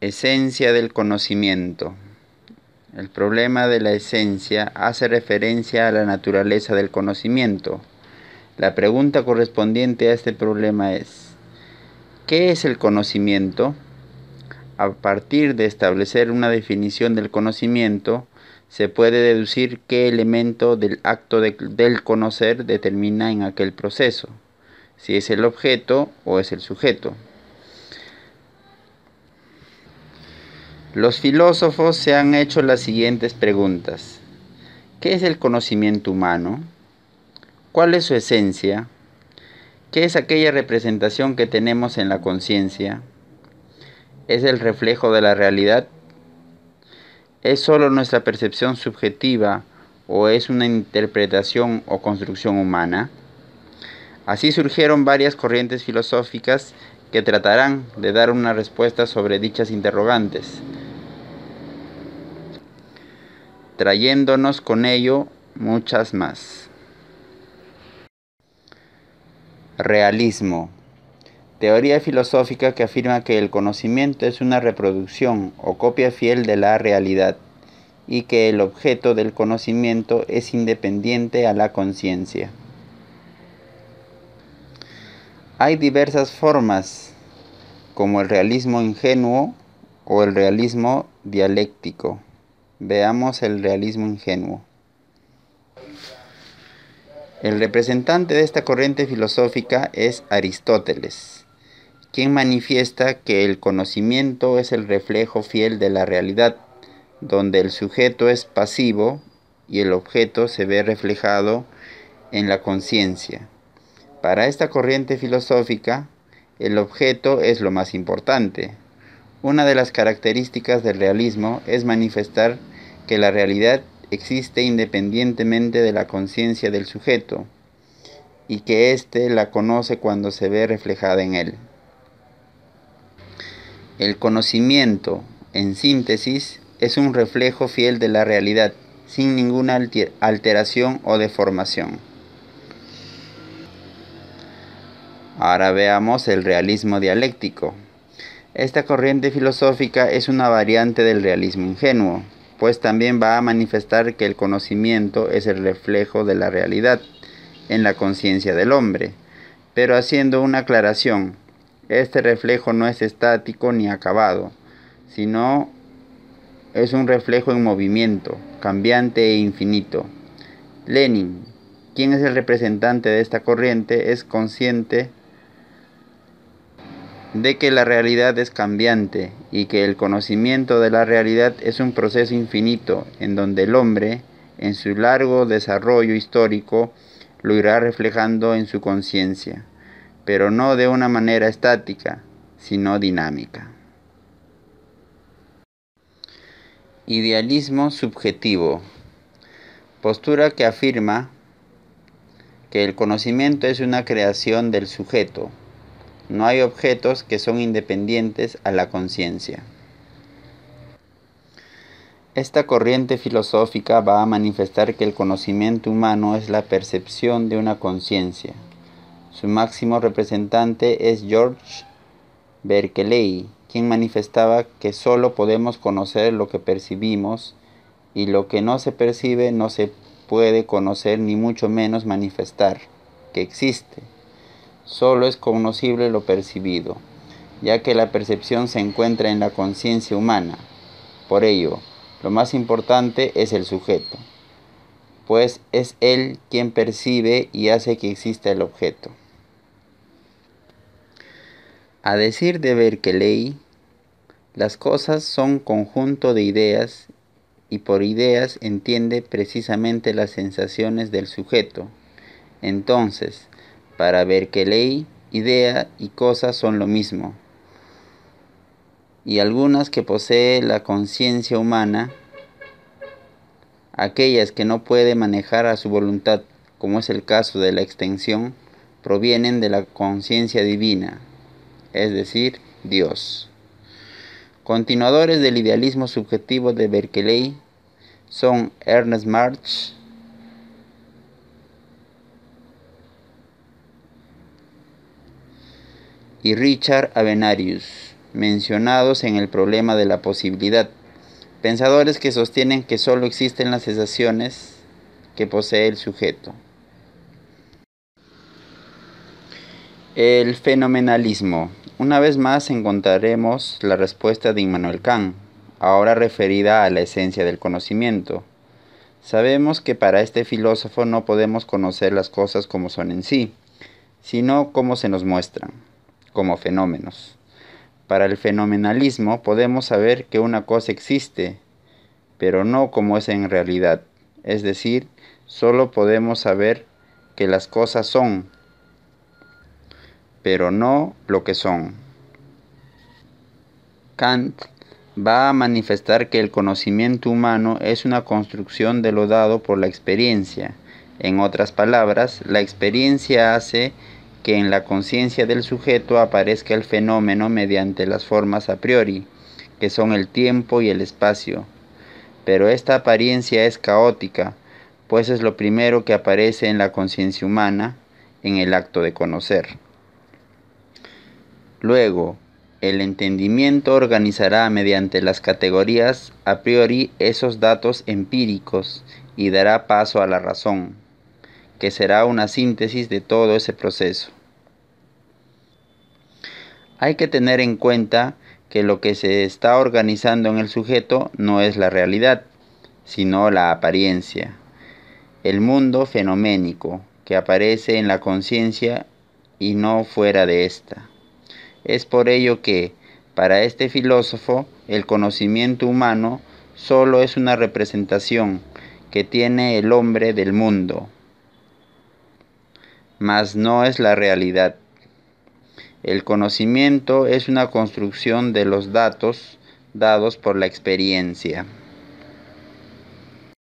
Esencia del conocimiento. El problema de la esencia hace referencia a la naturaleza del conocimiento. La pregunta correspondiente a este problema es, ¿qué es el conocimiento? A partir de establecer una definición del conocimiento, se puede deducir qué elemento del acto del conocer determina en aquel proceso, si es el objeto o es el sujeto. Los filósofos se han hecho las siguientes preguntas. ¿Qué es el conocimiento humano? ¿Cuál es su esencia? ¿Qué es aquella representación que tenemos en la conciencia? ¿Es el reflejo de la realidad? ¿Es solo nuestra percepción subjetiva o es una interpretación o construcción humana? Así surgieron varias corrientes filosóficas que tratarán de dar una respuesta sobre dichas interrogantes trayéndonos con ello muchas más. Realismo. Teoría filosófica que afirma que el conocimiento es una reproducción o copia fiel de la realidad y que el objeto del conocimiento es independiente a la conciencia. Hay diversas formas, como el realismo ingenuo o el realismo dialéctico. Veamos el realismo ingenuo. El representante de esta corriente filosófica es Aristóteles, quien manifiesta que el conocimiento es el reflejo fiel de la realidad, donde el sujeto es pasivo y el objeto se ve reflejado en la conciencia. Para esta corriente filosófica, el objeto es lo más importante, una de las características del realismo es manifestar que la realidad existe independientemente de la conciencia del sujeto y que éste la conoce cuando se ve reflejada en él. El conocimiento, en síntesis, es un reflejo fiel de la realidad, sin ninguna alteración o deformación. Ahora veamos el realismo dialéctico. Esta corriente filosófica es una variante del realismo ingenuo, pues también va a manifestar que el conocimiento es el reflejo de la realidad en la conciencia del hombre. Pero haciendo una aclaración, este reflejo no es estático ni acabado, sino es un reflejo en movimiento, cambiante e infinito. Lenin, quien es el representante de esta corriente, es consciente de que la realidad es cambiante y que el conocimiento de la realidad es un proceso infinito en donde el hombre, en su largo desarrollo histórico, lo irá reflejando en su conciencia, pero no de una manera estática, sino dinámica. Idealismo subjetivo. Postura que afirma que el conocimiento es una creación del sujeto, no hay objetos que son independientes a la conciencia. Esta corriente filosófica va a manifestar que el conocimiento humano es la percepción de una conciencia. Su máximo representante es George Berkeley, quien manifestaba que sólo podemos conocer lo que percibimos y lo que no se percibe no se puede conocer ni mucho menos manifestar que existe solo es conocible lo percibido, ya que la percepción se encuentra en la conciencia humana. Por ello, lo más importante es el sujeto, pues es él quien percibe y hace que exista el objeto. A decir de Berkeley, las cosas son conjunto de ideas y por ideas entiende precisamente las sensaciones del sujeto. Entonces, para Berkeley, idea y cosa son lo mismo, y algunas que posee la conciencia humana, aquellas que no puede manejar a su voluntad, como es el caso de la extensión, provienen de la conciencia divina, es decir, Dios. Continuadores del idealismo subjetivo de Berkeley son Ernest March, y Richard Avenarius, mencionados en el problema de la posibilidad. Pensadores que sostienen que solo existen las sensaciones que posee el sujeto. El fenomenalismo. Una vez más encontraremos la respuesta de Immanuel Kant, ahora referida a la esencia del conocimiento. Sabemos que para este filósofo no podemos conocer las cosas como son en sí, sino como se nos muestran como fenómenos. Para el fenomenalismo podemos saber que una cosa existe, pero no como es en realidad. Es decir, solo podemos saber que las cosas son, pero no lo que son. Kant va a manifestar que el conocimiento humano es una construcción de lo dado por la experiencia. En otras palabras, la experiencia hace que en la conciencia del sujeto aparezca el fenómeno mediante las formas a priori, que son el tiempo y el espacio. Pero esta apariencia es caótica, pues es lo primero que aparece en la conciencia humana en el acto de conocer. Luego, el entendimiento organizará mediante las categorías a priori esos datos empíricos y dará paso a la razón que será una síntesis de todo ese proceso. Hay que tener en cuenta que lo que se está organizando en el sujeto no es la realidad, sino la apariencia, el mundo fenoménico que aparece en la conciencia y no fuera de ésta. Es por ello que, para este filósofo, el conocimiento humano solo es una representación que tiene el hombre del mundo, mas no es la realidad. El conocimiento es una construcción de los datos dados por la experiencia.